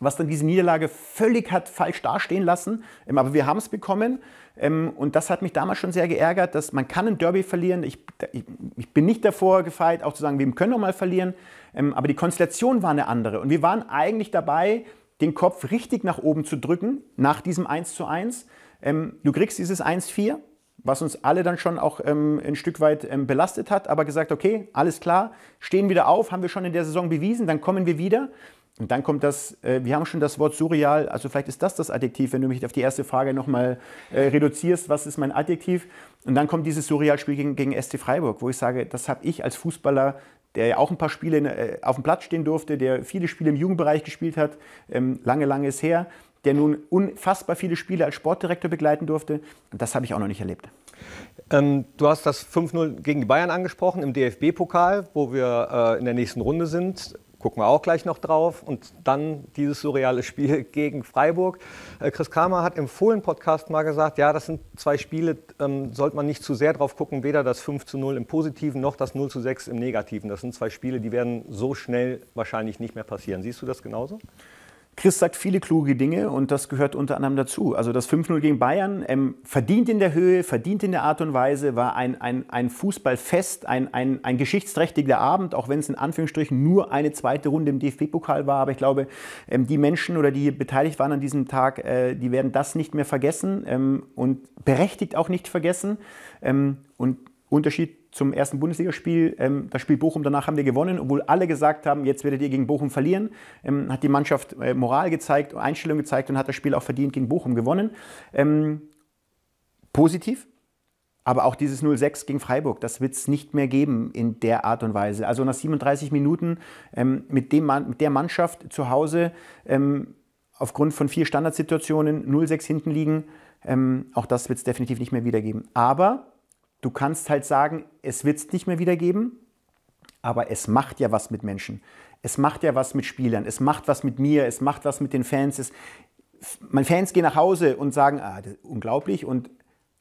was dann diese Niederlage völlig hat falsch dastehen lassen. Ähm, aber wir haben es bekommen ähm, und das hat mich damals schon sehr geärgert, dass man kann ein Derby verlieren. Ich, ich, ich bin nicht davor gefeit, auch zu sagen, wir können noch mal verlieren. Ähm, aber die Konstellation war eine andere und wir waren eigentlich dabei, den Kopf richtig nach oben zu drücken nach diesem 1 zu 1. du kriegst dieses 1-4, was uns alle dann schon auch ähm, ein Stück weit ähm, belastet hat, aber gesagt, okay, alles klar, stehen wieder auf, haben wir schon in der Saison bewiesen, dann kommen wir wieder. Und dann kommt das, äh, wir haben schon das Wort surreal, also vielleicht ist das das Adjektiv, wenn du mich auf die erste Frage nochmal äh, reduzierst, was ist mein Adjektiv? Und dann kommt dieses Surreal-Spiel gegen, gegen SC Freiburg, wo ich sage, das habe ich als Fußballer, der ja auch ein paar Spiele äh, auf dem Platz stehen durfte, der viele Spiele im Jugendbereich gespielt hat, ähm, lange, lange ist her, der nun unfassbar viele Spiele als Sportdirektor begleiten durfte, das habe ich auch noch nicht erlebt. Ähm, du hast das 5-0 gegen die Bayern angesprochen im DFB-Pokal, wo wir äh, in der nächsten Runde sind gucken wir auch gleich noch drauf. Und dann dieses surreale Spiel gegen Freiburg. Äh, Chris Kramer hat im Fohlen-Podcast mal gesagt, ja, das sind zwei Spiele, ähm, sollte man nicht zu sehr drauf gucken, weder das 5 zu 0 im Positiven noch das 0 zu 6 im Negativen. Das sind zwei Spiele, die werden so schnell wahrscheinlich nicht mehr passieren. Siehst du das genauso? Chris sagt viele kluge Dinge und das gehört unter anderem dazu. Also das 5-0 gegen Bayern, ähm, verdient in der Höhe, verdient in der Art und Weise, war ein, ein, ein Fußballfest, ein, ein, ein geschichtsträchtiger Abend, auch wenn es in Anführungsstrichen nur eine zweite Runde im DFB-Pokal war. Aber ich glaube, ähm, die Menschen oder die hier beteiligt waren an diesem Tag, äh, die werden das nicht mehr vergessen ähm, und berechtigt auch nicht vergessen. Ähm, und Unterschied zum ersten Bundesligaspiel. Ähm, das Spiel Bochum, danach haben wir gewonnen, obwohl alle gesagt haben, jetzt werdet ihr gegen Bochum verlieren. Ähm, hat die Mannschaft äh, Moral gezeigt, Einstellung gezeigt und hat das Spiel auch verdient gegen Bochum gewonnen. Ähm, positiv, aber auch dieses 0-6 gegen Freiburg, das wird es nicht mehr geben in der Art und Weise. Also nach 37 Minuten ähm, mit, dem Mann, mit der Mannschaft zu Hause ähm, aufgrund von vier Standardsituationen 0-6 hinten liegen, ähm, auch das wird es definitiv nicht mehr wiedergeben. Aber Du kannst halt sagen, es wird es nicht mehr wiedergeben, aber es macht ja was mit Menschen. Es macht ja was mit Spielern, es macht was mit mir, es macht was mit den Fans. Es, meine Fans gehen nach Hause und sagen, ah, unglaublich, und,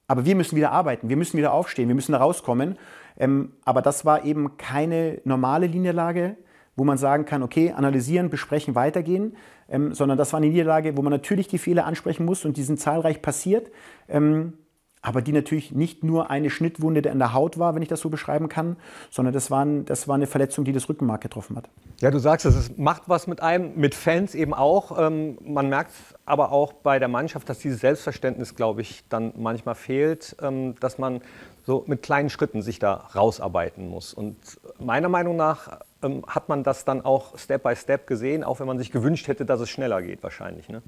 aber wir müssen wieder arbeiten, wir müssen wieder aufstehen, wir müssen da rauskommen. Ähm, aber das war eben keine normale Niederlage, wo man sagen kann, okay, analysieren, besprechen, weitergehen, ähm, sondern das war eine Niederlage, wo man natürlich die Fehler ansprechen muss und die sind zahlreich passiert. Ähm, aber die natürlich nicht nur eine Schnittwunde der an der Haut war, wenn ich das so beschreiben kann, sondern das, waren, das war eine Verletzung, die das Rückenmark getroffen hat. Ja, du sagst es, es macht was mit einem, mit Fans eben auch. Ähm, man merkt aber auch bei der Mannschaft, dass dieses Selbstverständnis, glaube ich, dann manchmal fehlt, ähm, dass man so mit kleinen Schritten sich da rausarbeiten muss. Und meiner Meinung nach ähm, hat man das dann auch Step by Step gesehen, auch wenn man sich gewünscht hätte, dass es schneller geht wahrscheinlich. Ne?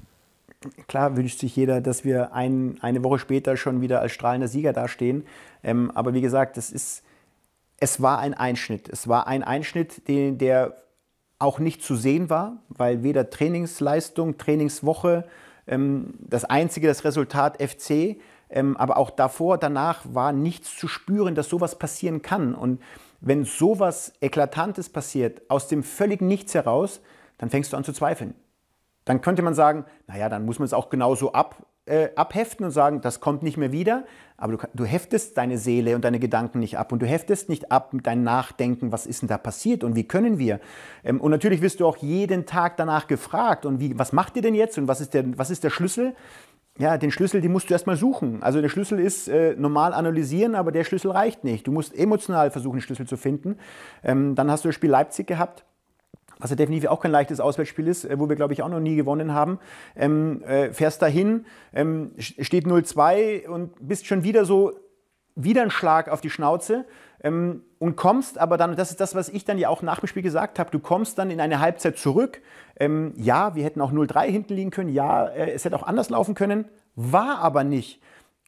klar wünscht sich jeder, dass wir ein, eine Woche später schon wieder als strahlender Sieger dastehen. Ähm, aber wie gesagt, das ist, es war ein Einschnitt. Es war ein Einschnitt, den, der auch nicht zu sehen war, weil weder Trainingsleistung, Trainingswoche, ähm, das einzige, das Resultat FC, ähm, aber auch davor, danach war nichts zu spüren, dass sowas passieren kann. Und wenn sowas Eklatantes passiert, aus dem völligen Nichts heraus, dann fängst du an zu zweifeln. Dann könnte man sagen, naja, dann muss man es auch genauso ab, äh, abheften und sagen, das kommt nicht mehr wieder, aber du, du, heftest deine Seele und deine Gedanken nicht ab und du heftest nicht ab mit deinem Nachdenken, was ist denn da passiert und wie können wir. Ähm, und natürlich wirst du auch jeden Tag danach gefragt und wie, was macht ihr denn jetzt und was ist der, was ist der Schlüssel? Ja, den Schlüssel, den musst du erstmal suchen. Also der Schlüssel ist äh, normal analysieren, aber der Schlüssel reicht nicht. Du musst emotional versuchen, den Schlüssel zu finden. Ähm, dann hast du das Spiel Leipzig gehabt was ja definitiv auch kein leichtes Auswärtsspiel ist, äh, wo wir, glaube ich, auch noch nie gewonnen haben, ähm, äh, fährst dahin, ähm, steht 0-2 und bist schon wieder so, wieder ein Schlag auf die Schnauze ähm, und kommst aber dann, das ist das, was ich dann ja auch nach dem Spiel gesagt habe, du kommst dann in eine Halbzeit zurück. Ähm, ja, wir hätten auch 0-3 hinten liegen können, ja, äh, es hätte auch anders laufen können, war aber nicht.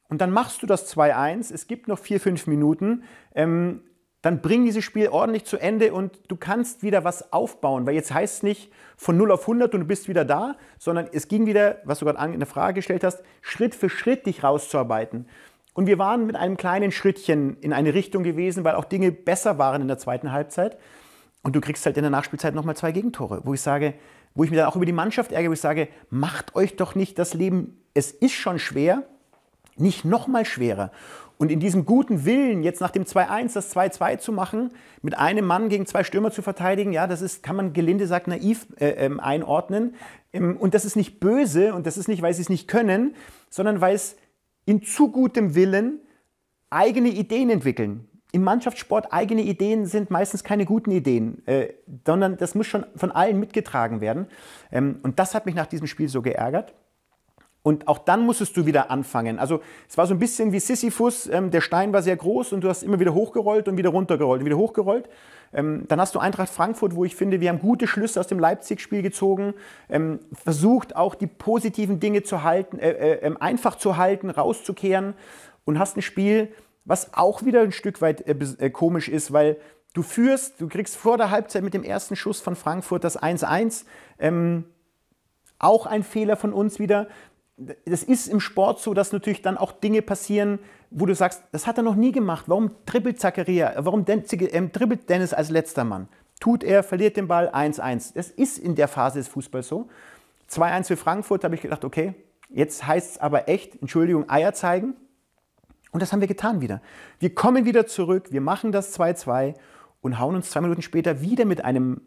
Und dann machst du das 2-1, es gibt noch 4, 5 Minuten. Ähm, dann bring dieses Spiel ordentlich zu Ende und du kannst wieder was aufbauen, weil jetzt heißt es nicht von 0 auf 100 und du bist wieder da, sondern es ging wieder, was du gerade in der Frage gestellt hast, Schritt für Schritt dich rauszuarbeiten. Und wir waren mit einem kleinen Schrittchen in eine Richtung gewesen, weil auch Dinge besser waren in der zweiten Halbzeit. Und du kriegst halt in der Nachspielzeit nochmal zwei Gegentore, wo ich sage, wo ich mir dann auch über die Mannschaft ärgere, wo ich sage, macht euch doch nicht das Leben, es ist schon schwer, nicht nochmal schwerer. Und in diesem guten Willen, jetzt nach dem 2-1 das 2-2 zu machen, mit einem Mann gegen zwei Stürmer zu verteidigen, ja, das ist, kann man gelinde sagt naiv äh, ähm, einordnen. Ähm, und das ist nicht böse und das ist nicht, weil sie es nicht können, sondern weil es in zu gutem Willen eigene Ideen entwickeln. Im Mannschaftssport eigene Ideen sind meistens keine guten Ideen, äh, sondern das muss schon von allen mitgetragen werden. Ähm, und das hat mich nach diesem Spiel so geärgert. Und auch dann musstest du wieder anfangen. Also es war so ein bisschen wie Sisyphus, ähm, der Stein war sehr groß und du hast immer wieder hochgerollt und wieder runtergerollt und wieder hochgerollt. Ähm, dann hast du Eintracht Frankfurt, wo ich finde, wir haben gute Schlüsse aus dem Leipzig-Spiel gezogen, ähm, versucht auch die positiven Dinge zu halten, äh, äh, ähm, einfach zu halten, rauszukehren und hast ein Spiel, was auch wieder ein Stück weit äh, äh, komisch ist, weil du führst, du kriegst vor der Halbzeit mit dem ersten Schuss von Frankfurt das 1-1. Ähm, auch ein Fehler von uns wieder das ist im Sport so, dass natürlich dann auch Dinge passieren, wo du sagst, das hat er noch nie gemacht. Warum trippelt Zakaria? Warum trippelt ähm, Dennis als letzter Mann? Tut er, verliert den Ball 1-1. Das ist in der Phase des Fußballs so. 2-1 für Frankfurt, habe ich gedacht, okay, jetzt heißt es aber echt, Entschuldigung, Eier zeigen. Und das haben wir getan wieder. Wir kommen wieder zurück, wir machen das 2-2 und hauen uns zwei Minuten später wieder mit einem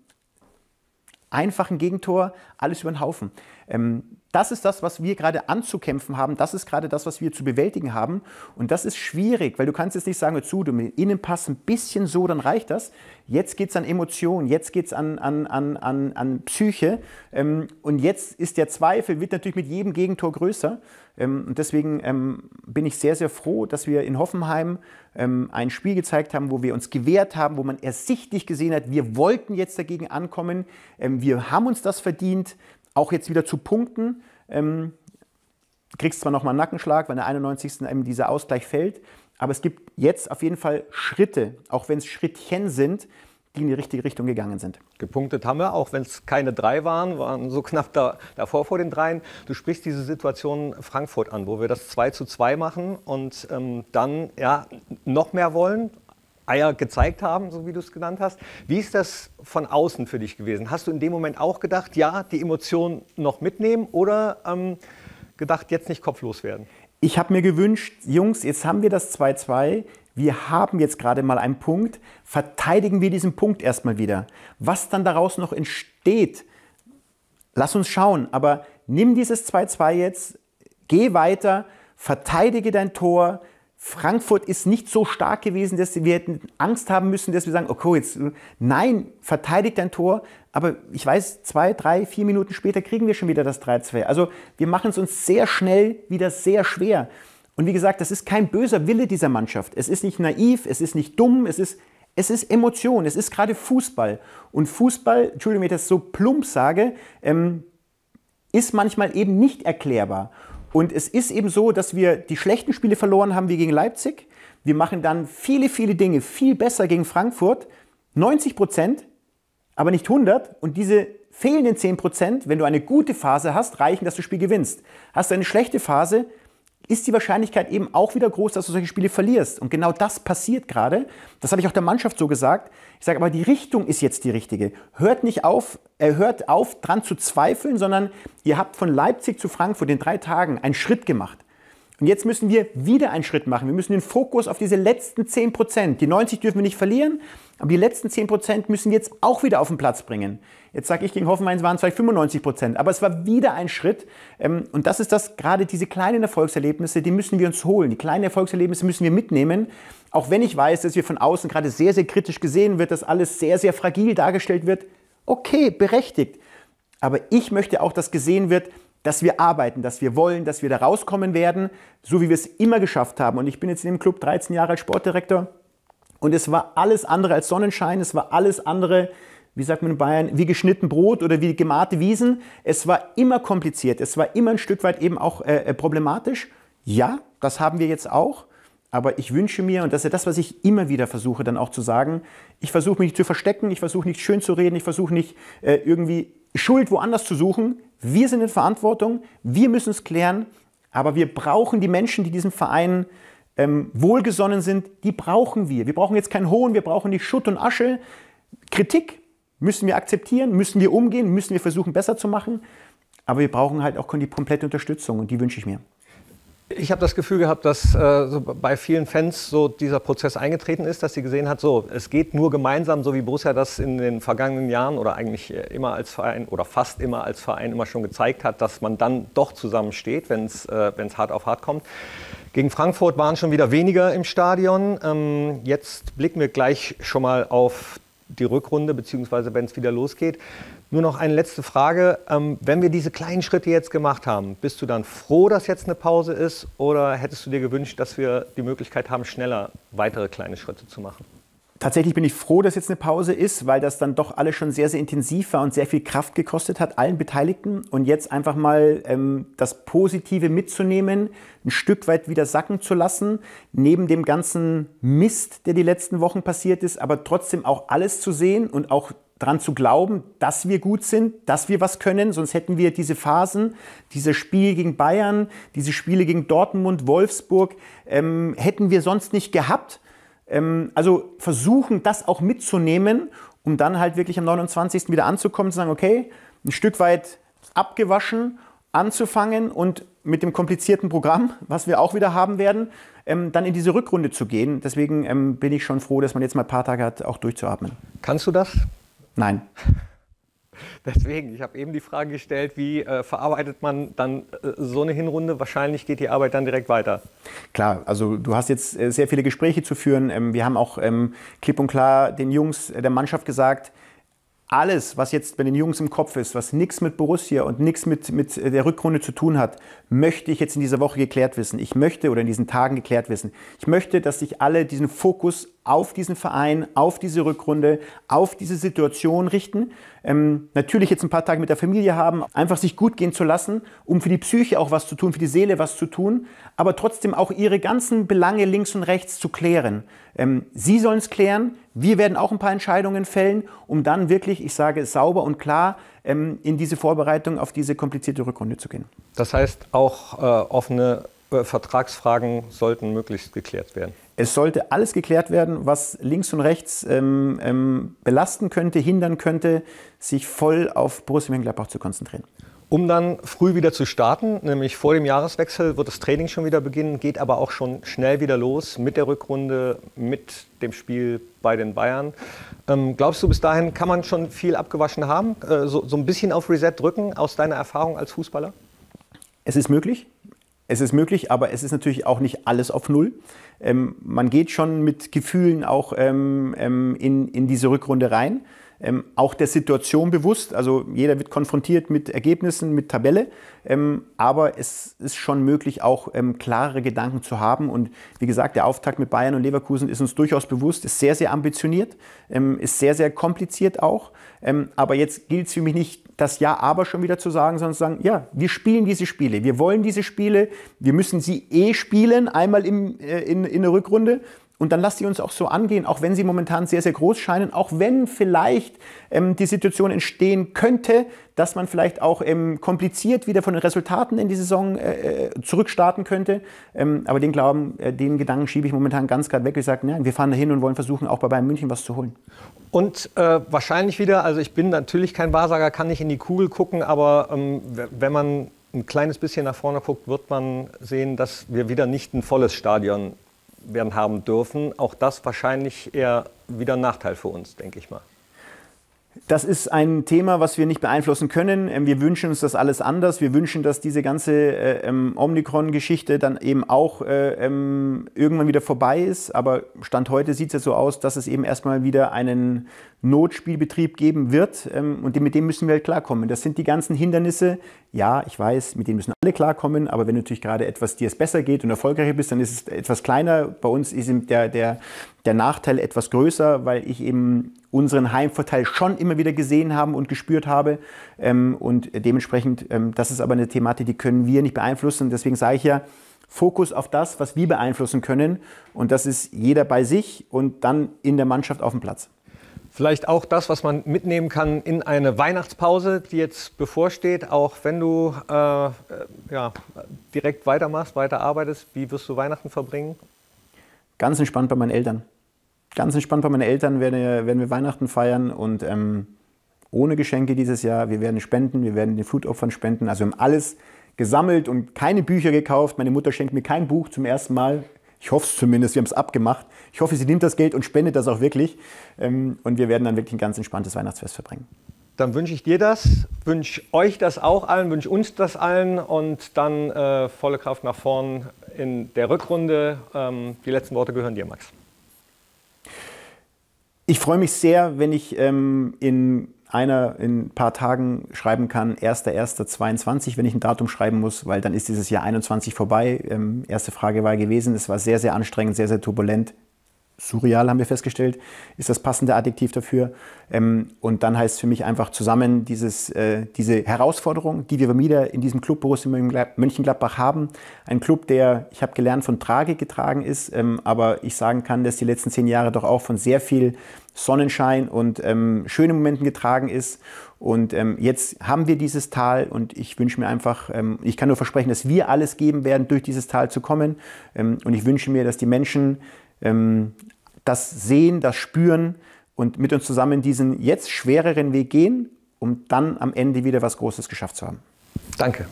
einfach ein Gegentor, alles über den Haufen. Ähm, das ist das, was wir gerade anzukämpfen haben. Das ist gerade das, was wir zu bewältigen haben. Und das ist schwierig, weil du kannst jetzt nicht sagen, zu, du mit Innenpass ein bisschen so, dann reicht das. Jetzt geht es an Emotionen, jetzt geht es an, an, an, an, an Psyche. Ähm, und jetzt ist der Zweifel, wird natürlich mit jedem Gegentor größer. Ähm, und deswegen bin ich sehr, sehr froh, dass wir in Hoffenheim ähm, ein Spiel gezeigt haben, wo wir uns gewehrt haben, wo man ersichtlich gesehen hat, wir wollten jetzt dagegen ankommen, ähm, wir haben uns das verdient, auch jetzt wieder zu punkten. Ähm, kriegst zwar nochmal einen Nackenschlag, weil der 91. eben ähm, dieser Ausgleich fällt, aber es gibt jetzt auf jeden Fall Schritte, auch wenn es Schrittchen sind, die in die richtige Richtung gegangen sind. Gepunktet haben wir, auch wenn es keine drei waren, waren so knapp da, davor vor den dreien. Du sprichst diese Situation Frankfurt an, wo wir das 2 zu 2 machen und ähm, dann ja, noch mehr wollen, Eier gezeigt haben, so wie du es genannt hast. Wie ist das von außen für dich gewesen? Hast du in dem Moment auch gedacht, ja, die Emotionen noch mitnehmen oder ähm, gedacht, jetzt nicht kopflos werden? Ich habe mir gewünscht, Jungs, jetzt haben wir das 2-2, wir haben jetzt gerade mal einen Punkt, verteidigen wir diesen Punkt erstmal wieder. Was dann daraus noch entsteht, lass uns schauen, aber nimm dieses 2-2 jetzt, geh weiter, verteidige dein Tor. Frankfurt ist nicht so stark gewesen, dass wir hätten Angst haben müssen, dass wir sagen, okay, jetzt, nein, verteidigt dein Tor, aber ich weiß, zwei, drei, vier Minuten später kriegen wir schon wieder das 3-2. Also wir machen es uns sehr schnell wieder sehr schwer. Und wie gesagt, das ist kein böser Wille dieser Mannschaft. Es ist nicht naiv, es ist nicht dumm, es ist, es ist Emotion, es ist gerade Fußball. Und Fußball, Entschuldigung, wenn ich das so plump sage, ähm, ist manchmal eben nicht erklärbar. Und es ist eben so, dass wir die schlechten Spiele verloren haben wie gegen Leipzig. Wir machen dann viele, viele Dinge viel besser gegen Frankfurt. 90 Prozent, aber nicht 100. Und diese fehlenden 10 Prozent, wenn du eine gute Phase hast, reichen, dass du das Spiel gewinnst. Hast du eine schlechte Phase, ist die Wahrscheinlichkeit eben auch wieder groß, dass du solche Spiele verlierst. Und genau das passiert gerade. Das habe ich auch der Mannschaft so gesagt. Ich sage aber, die Richtung ist jetzt die richtige. Hört nicht auf, äh, hört auf, dran zu zweifeln, sondern ihr habt von Leipzig zu Frankfurt in drei Tagen einen Schritt gemacht. Und jetzt müssen wir wieder einen Schritt machen. Wir müssen den Fokus auf diese letzten 10 Prozent, die 90 dürfen wir nicht verlieren, aber die letzten 10 Prozent müssen wir jetzt auch wieder auf den Platz bringen. Jetzt sage ich, gegen Hoffenheim es waren es vielleicht 95 Prozent, aber es war wieder ein Schritt. Ähm, und das ist das, gerade diese kleinen Erfolgserlebnisse, die müssen wir uns holen. Die kleinen Erfolgserlebnisse müssen wir mitnehmen. Auch wenn ich weiß, dass wir von außen gerade sehr, sehr kritisch gesehen wird, dass alles sehr, sehr fragil dargestellt wird. Okay, berechtigt. Aber ich möchte auch, dass gesehen wird, dass wir arbeiten, dass wir wollen, dass wir da rauskommen werden, so wie wir es immer geschafft haben. Und ich bin jetzt in dem Club 13 Jahre als Sportdirektor und es war alles andere als Sonnenschein, es war alles andere, wie sagt man in Bayern, wie geschnitten Brot oder wie gemahte Wiesen. Es war immer kompliziert, es war immer ein Stück weit eben auch äh, äh, problematisch. Ja, das haben wir jetzt auch. Aber ich wünsche mir, und das ist ja das, was ich immer wieder versuche dann auch zu sagen, ich versuche mich zu verstecken, ich versuche nicht schön zu reden, ich versuche nicht äh, irgendwie Schuld woanders zu suchen. Wir sind in Verantwortung, wir müssen es klären, aber wir brauchen die Menschen, die diesem Verein ähm, wohlgesonnen sind, die brauchen wir. Wir brauchen jetzt keinen Hohn, wir brauchen nicht Schutt und Asche. Kritik müssen wir akzeptieren, müssen wir umgehen, müssen wir versuchen, besser zu machen. Aber wir brauchen halt auch die komplette Unterstützung und die wünsche ich mir. Ich habe das Gefühl gehabt, dass äh, so bei vielen Fans so dieser Prozess eingetreten ist, dass sie gesehen hat, so es geht nur gemeinsam, so wie Borussia das in den vergangenen Jahren oder eigentlich äh, immer als Verein oder fast immer als Verein immer schon gezeigt hat, dass man dann doch zusammensteht, wenn es äh, hart auf hart kommt. Gegen Frankfurt waren schon wieder weniger im Stadion. Ähm, jetzt blicken wir gleich schon mal auf die Rückrunde, beziehungsweise wenn es wieder losgeht. Nur noch eine letzte Frage. Ähm, wenn wir diese kleinen Schritte jetzt gemacht haben, bist du dann froh, dass jetzt eine Pause ist oder hättest du dir gewünscht, dass wir die Möglichkeit haben, schneller weitere kleine Schritte zu machen? Tatsächlich bin ich froh, dass jetzt eine Pause ist, weil das dann doch alles schon sehr, sehr intensiv war und sehr viel Kraft gekostet hat, allen Beteiligten. Und jetzt einfach mal ähm, das Positive mitzunehmen, ein Stück weit wieder sacken zu lassen, neben dem ganzen Mist, der die letzten Wochen passiert ist, aber trotzdem auch alles zu sehen und auch dran zu glauben, dass wir gut sind, dass wir was können, sonst hätten wir diese Phasen, dieses Spiel gegen Bayern, diese Spiele gegen Dortmund, Wolfsburg, ähm, hätten wir sonst nicht gehabt. Ähm, also versuchen, das auch mitzunehmen, um dann halt wirklich am 29. wieder anzukommen, zu sagen, okay, ein Stück weit abgewaschen, anzufangen und mit dem komplizierten Programm, was wir auch wieder haben werden, ähm, dann in diese Rückrunde zu gehen. Deswegen ähm, bin ich schon froh, dass man jetzt mal ein paar Tage hat, auch durchzuatmen. Kannst du das? Nein. Deswegen, ich habe eben die Frage gestellt, wie äh, verarbeitet man dann äh, so eine Hinrunde? Wahrscheinlich geht die Arbeit dann direkt weiter. Klar, also du hast jetzt äh, sehr viele Gespräche zu führen. Ähm, wir haben auch ähm, klipp und klar den Jungs äh, der Mannschaft gesagt, alles, was jetzt bei den Jungs im Kopf ist, was nichts mit Borussia und nichts mit, mit äh, der Rückrunde zu tun hat, möchte ich jetzt in dieser Woche geklärt wissen. Ich möchte oder in diesen Tagen geklärt wissen. Ich möchte, dass sich alle diesen Fokus auf diesen Verein, auf diese Rückrunde, auf diese Situation richten ähm, natürlich jetzt ein paar Tage mit der Familie haben, einfach sich gut gehen zu lassen, um für die Psyche auch was zu tun, für die Seele was zu tun, aber trotzdem auch ihre ganzen Belange links und rechts zu klären. Ähm, sie sollen es klären, wir werden auch ein paar Entscheidungen fällen, um dann wirklich, ich sage es sauber und klar, ähm, in diese Vorbereitung auf diese komplizierte Rückrunde zu gehen. Das heißt, auch äh, offene äh, Vertragsfragen sollten möglichst geklärt werden. Es sollte alles geklärt werden, was links und rechts ähm, ähm, belasten könnte, hindern könnte, sich voll auf Borussia Mönchengladbach zu konzentrieren. Um dann früh wieder zu starten, nämlich vor dem Jahreswechsel wird das Training schon wieder beginnen, geht aber auch schon schnell wieder los mit der Rückrunde, mit dem Spiel bei den Bayern. Ähm, glaubst du, bis dahin kann man schon viel abgewaschen haben, äh, so, so ein bisschen auf Reset drücken aus deiner Erfahrung als Fußballer? Es ist möglich. Es ist möglich, aber es ist natürlich auch nicht alles auf Null. Ähm, man geht schon mit Gefühlen auch ähm, ähm, in, in diese Rückrunde rein. Ähm, auch der Situation bewusst. Also jeder wird konfrontiert mit Ergebnissen, mit Tabelle, ähm, aber es ist schon möglich, auch ähm, klarere Gedanken zu haben. Und wie gesagt, der Auftakt mit Bayern und Leverkusen ist uns durchaus bewusst, ist sehr, sehr ambitioniert, ähm, ist sehr, sehr kompliziert auch. Ähm, aber jetzt gilt es für mich nicht, das Ja aber schon wieder zu sagen, sondern zu sagen, ja, wir spielen diese Spiele, wir wollen diese Spiele, wir müssen sie eh spielen, einmal im, äh, in, in der Rückrunde und dann lasst sie uns auch so angehen, auch wenn sie momentan sehr, sehr groß scheinen, auch wenn vielleicht ähm, die Situation entstehen könnte, dass man vielleicht auch ähm, kompliziert wieder von den Resultaten in die Saison äh, äh zurückstarten könnte. Ähm, aber den Glauben, äh, den Gedanken schiebe ich momentan ganz gerade weg. Ich sage, nein, wir fahren dahin und wollen versuchen, auch bei Bayern München was zu holen. Und äh, wahrscheinlich wieder, also ich bin natürlich kein Wahrsager, kann nicht in die Kugel gucken, aber ähm, wenn man ein kleines bisschen nach vorne guckt, wird man sehen, dass wir wieder nicht ein volles Stadion werden haben dürfen, auch das wahrscheinlich eher wieder ein Nachteil für uns, denke ich mal. Das ist ein Thema, was wir nicht beeinflussen können. Ähm, wir wünschen uns das alles anders. Wir wünschen, dass diese ganze äh, ähm, Omikron-Geschichte dann eben auch äh, ähm, irgendwann wieder vorbei ist. Aber Stand heute sieht es ja so aus, dass es eben erstmal wieder einen Notspielbetrieb geben wird. Ähm, und mit dem müssen wir halt klarkommen. Das sind die ganzen Hindernisse. Ja, ich weiß, mit denen müssen alle klarkommen. Aber wenn natürlich gerade etwas dir es besser geht und erfolgreicher bist, dann ist es etwas kleiner. Bei uns ist der, der, der Nachteil etwas größer, weil ich eben unseren Heimvorteil schon immer wieder gesehen habe und gespürt habe. Ähm, und dementsprechend, ähm, das ist aber eine Thematik, die können wir nicht beeinflussen. Deswegen sage ich ja, Fokus auf das, was wir beeinflussen können. Und das ist jeder bei sich und dann in der Mannschaft auf dem Platz. Vielleicht auch das, was man mitnehmen kann in eine Weihnachtspause, die jetzt bevorsteht. Auch wenn du äh, äh ja, direkt weitermachst, weiterarbeitest, wie wirst du Weihnachten verbringen? Ganz entspannt bei meinen Eltern ganz entspannt bei meinen Eltern werden, werden wir Weihnachten feiern und ähm, ohne Geschenke dieses Jahr. Wir werden spenden, wir werden den Flutopfern spenden. Also wir haben alles gesammelt und keine Bücher gekauft. Meine Mutter schenkt mir kein Buch zum ersten Mal. Ich hoffe es zumindest, wir haben es abgemacht. Ich hoffe, sie nimmt das Geld und spendet das auch wirklich. Ähm, und wir werden dann wirklich ein ganz entspanntes Weihnachtsfest verbringen. Dann wünsche ich dir das, wünsche euch das auch allen, wünsche uns das allen und dann äh, volle Kraft nach vorn in der Rückrunde. Ähm, die letzten Worte gehören dir, Max. Ich freue mich sehr, wenn ich ähm, in einer in ein paar Tagen schreiben kann, 1.1.22, wenn ich ein Datum schreiben muss, weil dann ist dieses Jahr 21 vorbei. Ähm, erste Frage war gewesen, es war sehr, sehr anstrengend, sehr, sehr turbulent surreal, haben wir festgestellt, ist das passende Adjektiv dafür. Ähm, und dann heißt es für mich einfach zusammen dieses, äh, diese Herausforderung, die wir wieder in diesem Club Borussia Mönchengladbach haben. Ein Club, der, ich habe gelernt, von Trage getragen ist, ähm, aber ich sagen kann, dass die letzten zehn Jahre doch auch von sehr viel Sonnenschein und ähm, schönen Momenten getragen ist. Und jetzt haben wir dieses Tal und ich wünsche mir einfach, ich kann nur versprechen, dass wir alles geben werden, durch dieses Tal zu kommen. und ich wünsche mir, dass die Menschen ähm, das Sehen, das Spüren und mit uns zusammen diesen jetzt schwereren Weg gehen, um dann am Ende wieder was Großes geschafft zu haben. Danke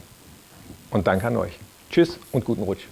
und danke an euch. Tschüss und guten Rutsch.